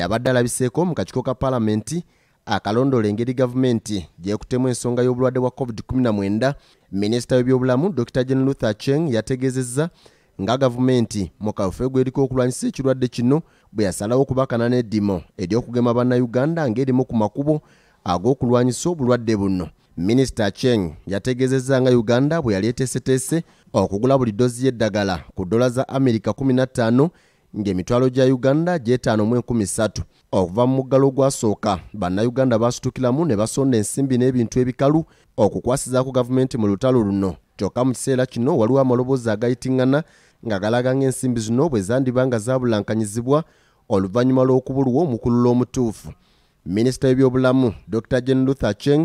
yabadde alabiseeko mu kakiiko ka paalamenti akalondola engeri gavumenti gyekutemu ensonga y'obulwadde bwa covid-19 minisita w'ebyobulamu dr jen luther cheng yategeezezza nga gavumenti mu kaufe gweriko okulwanyisa ekirwadde kino bwe yasalawo okubakana n'eddimo ery'okugema bannayuganda ng'erimu ku makubo ag'okulwanyisa obulwadde buno minisita cheng yategeezezza nga uganda bwe yali eteeseteese okugula buli ddozi y'eddagala ku ddola za america 15 ng'emitwalo gya uganda gyetaano mu enkumi ssatu okuva mu muggalo ogwasooka bannayuganda basitukiramu ne basonda ensimbi n'ebintu ebikalu okukwasizaako gavumenti mu lutalo luno kyokka mu kiseera kino waliwo amaloboozi agayitingana nga galaga ng'ensimbi zino bwe zandiba nga zabulankanyizibwa oluvannyuma lw'okubulwa omukululo omutuufu minisita w'ebyobulamu dr jen luther cheng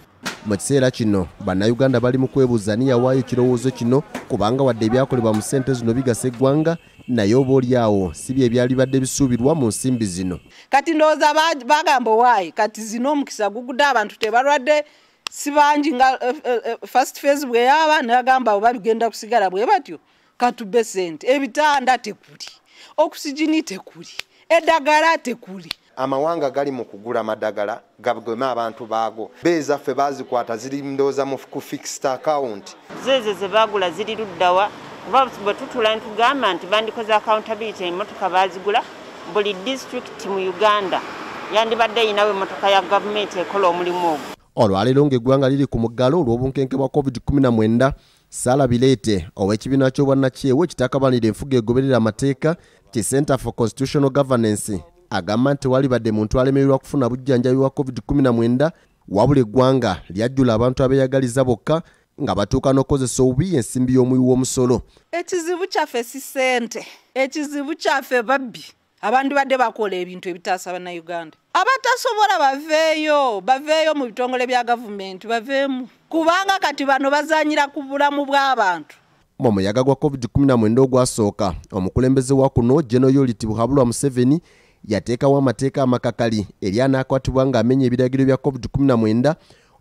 mu kiseera kino bannayuganda bali mu kwebuuza ni yawaayo ekirowoozo kino kubanga wadde ebyakolebwa mu ssente zino bigasa eggwanga naye obaolyawo si bye ebyali badde bisuubirwa mu nsimbi zino kati ndowooza bagamba owaayo kati zino omukisa gugudde abantu tebalwadde sibangi nga eh, eh, eh, first fase bweyaba nebagamba oba bigenda kusigala bwe batyo katube sente ebitanda tekuli okusigini tekuli eddagala tekuli amawanga gali mu kugula madagala gagema abantu baago beezaffe baazikwata ziri ndooza ku fixed account zeezo ze baagula ziri luddawa kuba bwe tutula netugamba nti bandikoze accountability emmotoka baazigula buli disitulikiti mu uganda yandibadde yinawo emmotoka ya gavumenti ekola omulimu ogwo olwaleero ng'eggwanga liri ku muggalo olw'obunkenke bwa covid-19 sala bileete ow'ekibiina ky'obwannakyewe ekitakabanira enfuga egoberera amateeka ki center for constitutional governance agamba nti wali badde muntu alemererwa kufuna bujjanjabi bwa covid-19 wabula eggwanga lyajjula abantu abeeyagaliza bokka nga batuuka n'okukozesa obubi ensimbi y'omuwi w'omusolo ekizibu kyaffe si sente ekizibu kyaffe babbi abandibadde bakola ebintu ebitaasa bannayuganda abatasobola baveeyo baveeyo mu bitongole bya gavumenti baveemu kubanga kati bano bazanyira ku bulamu bw'abantu mu muyaga gwa covid-19 ogwasooka omukulembeze wa kuno geno yoliti buhabulwa museveni yateekawo amateeka amakakali eri anaakwatibwa ng'amenya ebiragiro bya covid-19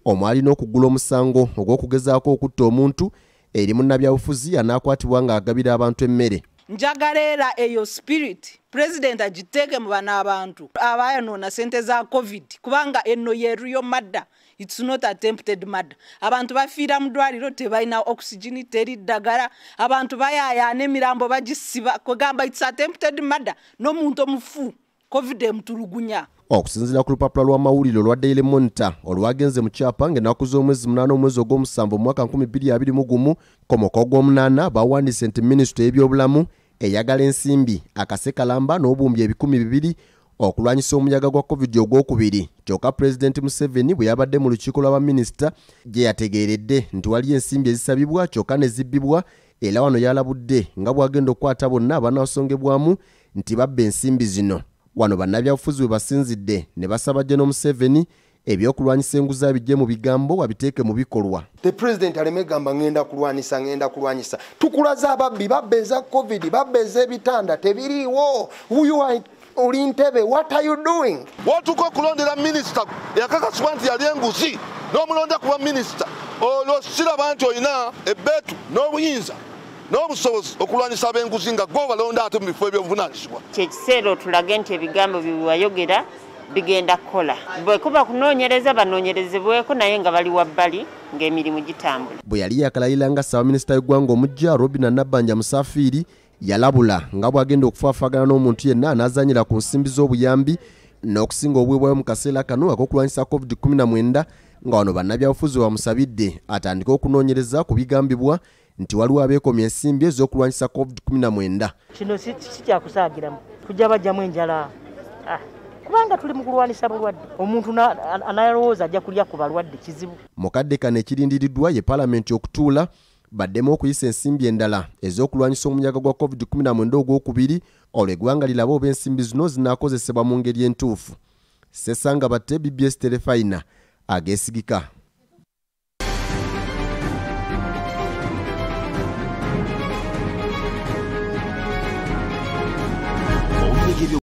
omwali n'okugula omusango ogw'okugezaako okutta omuntu eri munnabyabufuzi anaakwatibwa ng'agabira abantu emmere njagala era eyo spiriti purezidenti agiteeke mu bana abantu abayonoona sente za covid kubanga eno yeruyo madda its not attempted madda abantu bafiira mu ddwaliro tebalina okisigini teri ddagala abantu bayayaana emirambo bagisiba kwegamba its attempted madda n'omuntu omufu covid emutulugunya okusinziira oh, ku lupapula lw'amawulire olwa daily monita olwagenze mu kyapa ng'ennaku z'omwezi 8 omwezi ogw'omusanvu omwaka 221 ko muko gw'omunaana bawandiise nti minisitule y'ebyobulamu eyagala ensimbi akase kalamba n'obumbi ebikumi bibiri okulwanyisa omuyaga gwa covid ogwokubiri kyokka pulezidenti museveni bwe yabadde mu lukiiko lw'abaminisita gye yategeeredde nti waliyo ensimbi ezisabibwa kyokka ne zibbibwa era wano yalabudde nga bwagenda okukwata bonna abanaosongebwamu nti babba ensimbi zino wano bannabyabufuzi we basinzidde ne basaba jeno museveni ebyokulwanyisa enguzi abijje mu bigambo wabiteeke mu bikolwa the president aleme gamba ngenda kulwanyisa ngenda kulwanyisa tukulaza ababbi babba eza covid babba ezaebitanda tebiriiwo oli ntebe what are you doing wotuka okulondera minisita yakakasibwa nti yali enguzi n'omulonda kuba minisita olwo siraba nti olina ebeetu n'obuyinza n'obusobozi okulwanyisa abenguzi nga gwe obalonda ate mu bifo ebyobuvunanyizibwa kyekiseera otulage nti ebigambo bye bwayogera bigenda kukola bwekuba kunoonyereza banoonyerezebweko naye nga bali wabbali ng'emirimu gitambula bwe yali yakalayira nga ssaabaminisita y'eggwanga omujja robina nabbanja musafiiri yalabula nga bw'agenda okufaafaagana n'omuntu yenna anaazanyira ku nsimbi z'obuyambi n'okusinga obwebwayo mu kaseera kano ak'okulwanyisa covid-19 nga wano bannabyabufuzi bamusabidde atandike okunoonyereza ku bigambibwa nti waliwo abeekomya ensimbi ez'okulwanyisa covid-19 kino sikyakusaagiramu tujja bajjamu enjala ah, kubanga tuli mu kulwanisa bulwadde omuntu analowooza ajja kulya ku balwadde kizibu mukadde kano ekirindiriddwa ye paalamenti okutuula baddemu okuyisa ensimbi endala ez'okulwanyisa omunyaga gwa covid-19 ogwokubiri olwo eggwanga lirabe oba ensimbi zino zinaakozesebwa mu ngeri entuufu sesanga batte bbs terefayina agesigika give